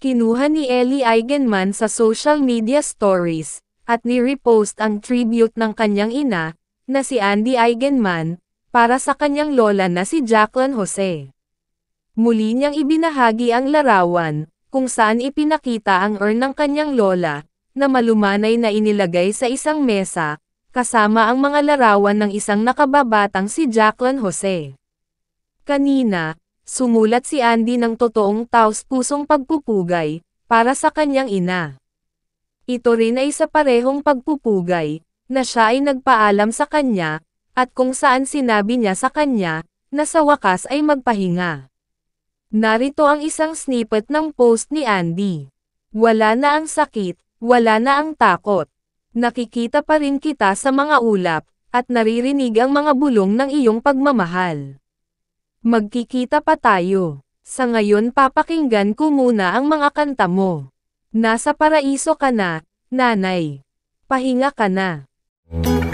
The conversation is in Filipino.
Kinuha ni Ellie Eigenman sa social media stories, at ni-repost ang tribute ng kanyang ina, na si Andy Eigenman, para sa kanyang lola na si Jacqueline Jose. Muli niyang ibinahagi ang larawan, kung saan ipinakita ang urn ng kanyang lola, na malumanay na inilagay sa isang mesa, kasama ang mga larawan ng isang nakababatang si Jacqueline Jose. Kanina, Sumulat si Andy ng totoong taos-pusong pagpupugay, para sa kanyang ina. Ito rin ay sa parehong pagpupugay, na siya ay nagpaalam sa kanya, at kung saan sinabi niya sa kanya, na sa wakas ay magpahinga. Narito ang isang snippet ng post ni Andy. Wala na ang sakit, wala na ang takot. Nakikita pa rin kita sa mga ulap, at naririnig ang mga bulong ng iyong pagmamahal. Magkikita pa tayo. Sa ngayon papakinggan ko muna ang mga kanta mo. Nasa paraiso ka na, nanay. Pahinga ka na. Mm-hmm.